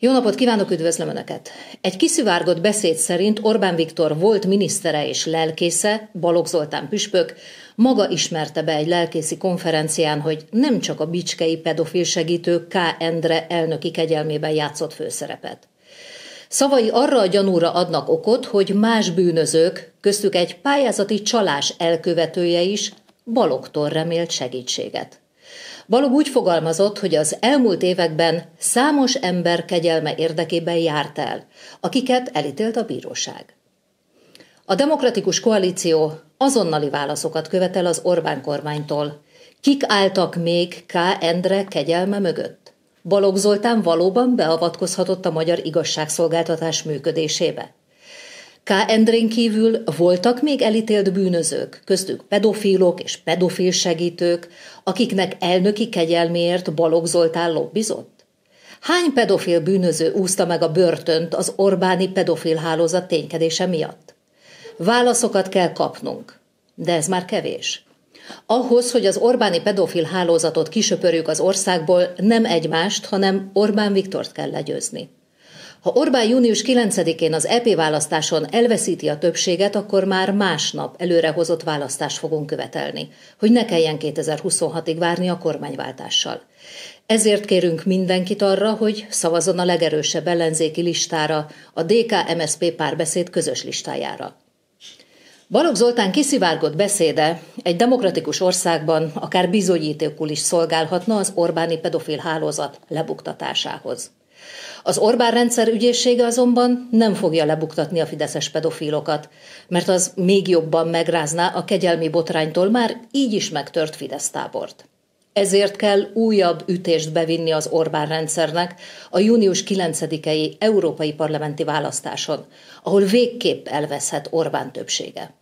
Jó napot kívánok, üdvözlöm Önöket! Egy kiszivárgott beszéd szerint Orbán Viktor volt minisztere és lelkésze, Balog Zoltán püspök, maga ismerte be egy lelkészi konferencián, hogy nem csak a bicskei pedofil segítő K. Endre elnöki kegyelmében játszott főszerepet. Szavai arra a gyanúra adnak okot, hogy más bűnözők, köztük egy pályázati csalás elkövetője is, Balogtól remélt segítséget. Balog úgy fogalmazott, hogy az elmúlt években számos ember kegyelme érdekében járt el, akiket elítélt a bíróság. A demokratikus koalíció azonnali válaszokat követel az Orbán kormánytól. Kik álltak még K. Endre kegyelme mögött? Balog Zoltán valóban beavatkozhatott a magyar igazságszolgáltatás működésébe? K. kívül voltak még elítélt bűnözők, köztük pedofilok és pedofil segítők, akiknek elnöki kegyelméért Balog Zoltán lobbizott? Hány pedofil bűnöző úszta meg a börtönt az Orbáni pedofil hálózat ténykedése miatt? Válaszokat kell kapnunk, de ez már kevés. Ahhoz, hogy az Orbáni pedofil hálózatot kisöpörjük az országból, nem egymást, hanem Orbán Viktort kell legyőzni. Ha Orbán június 9-én az EP választáson elveszíti a többséget, akkor már másnap előrehozott választást fogunk követelni, hogy ne kelljen 2026-ig várni a kormányváltással. Ezért kérünk mindenkit arra, hogy szavazon a legerősebb ellenzéki listára, a DK-MSZP párbeszéd közös listájára. Balog Zoltán kiszivárgott beszéde egy demokratikus országban akár bizonyítékul is szolgálhatna az Orbáni pedofil hálózat lebuktatásához. Az Orbán rendszer ügyészsége azonban nem fogja lebuktatni a fideszes pedofilokat, mert az még jobban megrázná a kegyelmi botránytól már így is megtört Fidesz tábort. Ezért kell újabb ütést bevinni az Orbán rendszernek a június 9-i európai parlamenti választáson, ahol végképp elveszhet Orbán többsége.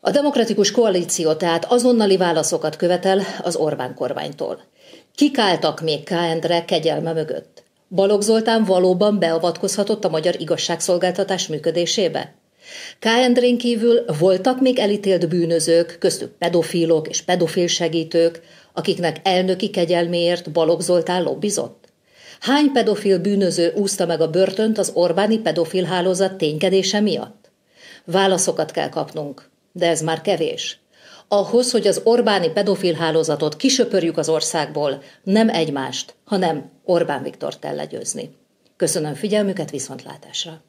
A demokratikus koalíció tehát azonnali válaszokat követel az Orbán kormánytól. Kik álltak még Káendre kegyelme mögött? Balogh Zoltán valóban beavatkozhatott a magyar igazságszolgáltatás működésébe? Endrén kívül voltak még elítélt bűnözők, köztük pedofilok és pedofil segítők, akiknek elnöki kegyelméért Balogh Zoltán lobbizott? Hány pedofil bűnöző úszta meg a börtönt az Orbáni pedofil hálózat ténykedése miatt? Válaszokat kell kapnunk, de ez már kevés. Ahhoz, hogy az Orbáni pedofil hálózatot kisöpörjük az országból, nem egymást, hanem Orbán Viktor kell legyőzni. Köszönöm figyelmüket, viszontlátásra!